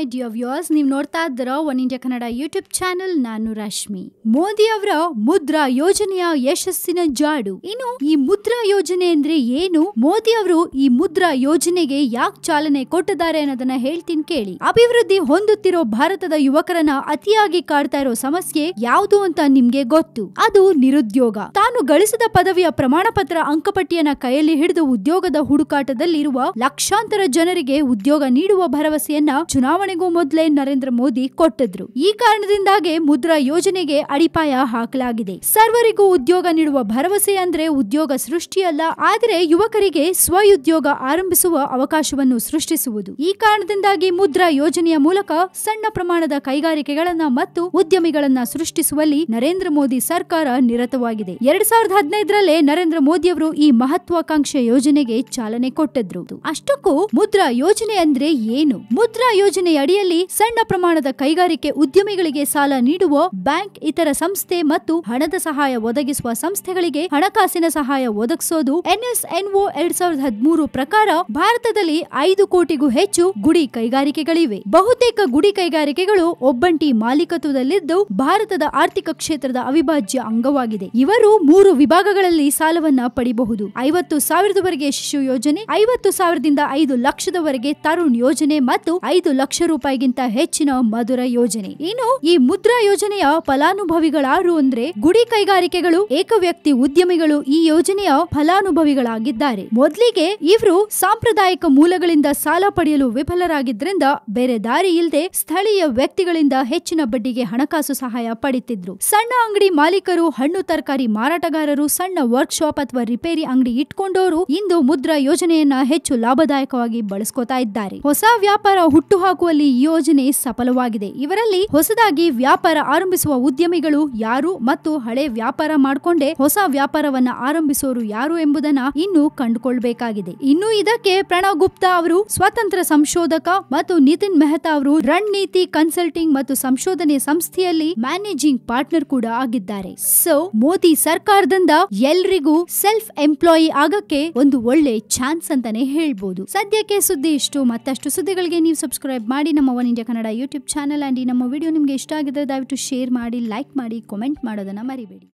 idea viewers ನೀವು ನೋಡ್ತಾ ಇದ್ದೀರೋ One India Kannada YouTube channel ನಾನು ರಶ್ಮಿ ಮೋದಿ ಅವರ ಮುದ್ರಾ ಯೋಜನೆಯ ಯಶಸ್ಸಿನ ಜಾಡು ಇನ್ನು ಈ ಮುದ್ರಾ ಯೋಜನೆ ಅಂದ್ರೆ ಏನು ಮೋದಿ ಅವರು ಈ ಮುದ್ರಾ ಯೋಜನೆಗೆ ಯಾಕೆ ಚಾಲನೆ ಕೊಟ್ಟಿದ್ದಾರೆ ಅನ್ನೋದನ್ನ ಹೇಳ್ತೀನಿ ಕೇಳಿ ಅಭಿವೃದ್ಧಿ ಹೊಂದುತ್ತಿರೋ ಭಾರತದ ಯುವಕರನ್ನ ಅತಿಯಾಗಿ ಕಾಡ್ತಾ ಇರೋ ಸಮಸ್ಯೆ ಯಾವುದು ಅಂತ ನಿಮ್ಗೆ ಗೊತ್ತು ಅದು ನಿರುದ್ಯೋಗ ತಾನು ಗಳಿಸಿದ ಪದವಿಯ ಪ್ರಮಾಣ ಪತ್ರ ಅಂಕಪಟ್ಟಿಯನ್ನ ಕೈಯಲ್ಲಿ ಹಿಡಿದು ಉದ್ಯೋಗದ ಹುಡುಕಾಟದಲ್ಲಿರುವ ಲಕ್ಷಾಂತರ ಜನರಿಗೆ ಉದ್ಯೋಗ ನೀಡುವ ಭರವಸೆಯನ್ನ ಚುನಾವಣೆ ಚುನಾವಣೆಗೂ ಮೊದಲೇ ನರೇಂದ್ರ ಮೋದಿ ಕೊಟ್ಟಿದ್ರು ಈ ಕಾರಣದಿಂದಾಗಿ ಮುದ್ರಾ ಯೋಜನೆಗೆ ಅಡಿಪಾಯ ಹಾಕಲಾಗಿದೆ ಸರ್ವರಿಗೂ ಉದ್ಯೋಗ ನೀಡುವ ಭರವಸೆ ಅಂದ್ರೆ ಉದ್ಯೋಗ ಸೃಷ್ಟಿಯಲ್ಲ ಆದರೆ ಯುವಕರಿಗೆ ಸ್ವಉದ್ಯೋಗ ಆರಂಭಿಸುವ ಅವಕಾಶವನ್ನು ಸೃಷ್ಟಿಸುವುದು ಈ ಕಾರಣದಿಂದಾಗಿ ಮುದ್ರಾ ಯೋಜನೆಯ ಮೂಲಕ ಸಣ್ಣ ಪ್ರಮಾಣದ ಕೈಗಾರಿಕೆಗಳನ್ನ ಮತ್ತು ಉದ್ಯಮಿಗಳನ್ನ ಸೃಷ್ಟಿಸುವಲ್ಲಿ ನರೇಂದ್ರ ಮೋದಿ ಸರ್ಕಾರ ನಿರತವಾಗಿದೆ ಎರಡ್ ಸಾವಿರದ ಹದಿನೈದರಲ್ಲೇ ನರೇಂದ್ರ ಮೋದಿಯವರು ಈ ಮಹತ್ವಾಕಾಂಕ್ಷೆ ಯೋಜನೆಗೆ ಚಾಲನೆ ಕೊಟ್ಟಿದ್ರು ಅಷ್ಟಕ್ಕೂ ಮುದ್ರಾ ಯೋಜನೆ ಅಂದ್ರೆ ಏನು ಮುದ್ರಾ ಯೋಜನೆಯ ಅಡಿಯಲ್ಲಿ ಸಣ್ಣ ಪ್ರಮಾಣದ ಕೈಗಾರಿಕೆ ಉದ್ಯಮಿಗಳಿಗೆ ಸಾಲ ನೀಡುವ ಬ್ಯಾಂಕ್ ಇತರ ಸಂಸ್ಥೆ ಮತ್ತು ಹಣದ ಸಹಾಯ ಒದಗಿಸುವ ಸಂಸ್ಥೆಗಳಿಗೆ ಹಣಕಾಸಿನ ಸಹಾಯ ಒದಗಿಸೋದು ಎನ್ಎಸ್ಎನ್ಒ ಎರಡ್ ಸಾವಿರದ ಹದಿಮೂರು ಪ್ರಕಾರ ಭಾರತದಲ್ಲಿ ಐದು ಕೋಟಿಗೂ ಹೆಚ್ಚು ಗುಡಿ ಕೈಗಾರಿಕೆಗಳಿವೆ ಬಹುತೇಕ ಗುಡಿ ಕೈಗಾರಿಕೆಗಳು ಒಬ್ಬಂಟಿ ಮಾಲೀಕತ್ವದಲ್ಲಿದ್ದು ಭಾರತದ ಆರ್ಥಿಕ ಕ್ಷೇತ್ರದ ಅವಿಭಾಜ್ಯ ಅಂಗವಾಗಿದೆ ಇವರು ಮೂರು ವಿಭಾಗಗಳಲ್ಲಿ ಸಾಲವನ್ನ ಪಡಿಬಹುದು ಐವತ್ತು ಸಾವಿರದವರೆಗೆ ಶಿಶು ಯೋಜನೆ ಐವತ್ತು ಸಾವಿರದಿಂದ ಐದು ಲಕ್ಷದವರೆಗೆ ತರುಣ್ ಯೋಜನೆ ಮತ್ತು ಐದು ಲಕ್ಷ ರೂಪಾಯಿಗಿಂತ ಹೆಚ್ಚಿನ ಮಧುರ ಯೋಜನೆ ಇನ್ನು ಈ ಮುದ್ರಾ ಯೋಜನೆಯ ಫಲಾನುಭವಿಗಳಾರು ಅಂದ್ರೆ ಗುಡಿ ಕೈಗಾರಿಕೆಗಳು ಏಕ ವ್ಯಕ್ತಿ ಉದ್ಯಮಿಗಳು ಈ ಯೋಜನೆಯ ಫಲಾನುಭವಿಗಳಾಗಿದ್ದಾರೆ ಮೊದಲಿಗೆ ಇವರು ಸಾಂಪ್ರದಾಯಿಕ ಮೂಲಗಳಿಂದ ಸಾಲ ಪಡೆಯಲು ವಿಫಲರಾಗಿದ್ದರಿಂದ ಬೇರೆ ದಾರಿ ಇಲ್ಲದೆ ಸ್ಥಳೀಯ ವ್ಯಕ್ತಿಗಳಿಂದ ಹೆಚ್ಚಿನ ಬಡ್ಡಿಗೆ ಹಣಕಾಸು ಸಹಾಯ ಪಡೆಯುತ್ತಿದ್ರು ಸಣ್ಣ ಅಂಗಡಿ ಮಾಲೀಕರು ಹಣ್ಣು ತರಕಾರಿ ಮಾರಾಟಗಾರರು ಸಣ್ಣ ವರ್ಕ್ಶಾಪ್ ಅಥವಾ ರಿಪೇರಿ ಅಂಗಡಿ ಇಟ್ಕೊಂಡವರು ಇಂದು ಮುದ್ರಾ ಯೋಜನೆಯನ್ನ ಹೆಚ್ಚು ಲಾಭದಾಯಕವಾಗಿ ಬಳಸ್ಕೋತಾ ಇದ್ದಾರೆ ಹೊಸ ವ್ಯಾಪಾರ ಹುಟ್ಟುಹಾಕುವಲ್ಲಿ ಈ ಯೋಜನೆ ಸಫಲವಾಗಿದೆ ಇವರಲ್ಲಿ ಹೊಸದಾಗಿ ವ್ಯಾಪಾರ ಆರಂಭಿಸುವ ಉದ್ಯಮಿಗಳು ಯಾರು ಮತ್ತು ಹಳೆ ವ್ಯಾಪಾರ ಮಾಡಿಕೊಂಡೇ ಹೊಸ ವ್ಯಾಪಾರವನ್ನ ಆರಂಭಿಸೋರು ಯಾರು ಎಂಬುದನ್ನ ಇನ್ನು ಕಂಡುಕೊಳ್ಬೇಕಾಗಿದೆ ಇನ್ನು ಇದಕ್ಕೆ ಪ್ರಣವ್ ಗುಪ್ತಾ ಅವರು ಸ್ವತಂತ್ರ ಸಂಶೋಧಕ ಮತ್ತು ನಿತಿನ್ ಮೆಹ್ತಾ ಅವರು ರಣನೀತಿ ಕನ್ಸಲ್ಟಿಂಗ್ ಮತ್ತು ಸಂಶೋಧನೆ ಸಂಸ್ಥೆಯಲ್ಲಿ ಮ್ಯಾನೇಜಿಂಗ್ ಪಾರ್ಟ್ನರ್ ಕೂಡ ಆಗಿದ್ದಾರೆ ಸೊ ಮೋದಿ ಸರ್ಕಾರದಿಂದ ಎಲ್ರಿಗೂ ಸೆಲ್ಫ್ ಎಂಪ್ಲಾಯಿ ಆಗಕ್ಕೆ ಒಂದು ಒಳ್ಳೆ ಚಾನ್ಸ್ ಅಂತಾನೆ ಹೇಳ್ಬೋದು ಸದ್ಯಕ್ಕೆ ಸುದ್ದಿ ಇಷ್ಟು ಮತ್ತಷ್ಟು ಸುದ್ದಿಗಳಿಗೆ ನೀವು ಸಬ್ಸ್ಕ್ರೈಬ್ ಮಾಡಿ ನಮ್ಮ One India Kannada YouTube channel and ಈ ನಮ್ಮ ವಿಡಿಯೋ ನಿಮಗೆ ಇಷ್ಟ ಆಗಿದ್ರೆ ದಯವಿಟ್ಟು ಶೇರ್ ಮಾಡಿ ಲೈಕ್ ಮಾಡಿ ಕಮೆಂಟ್ ಮಾಡೋದನ್ನು ಮರಿಬೇಡಿ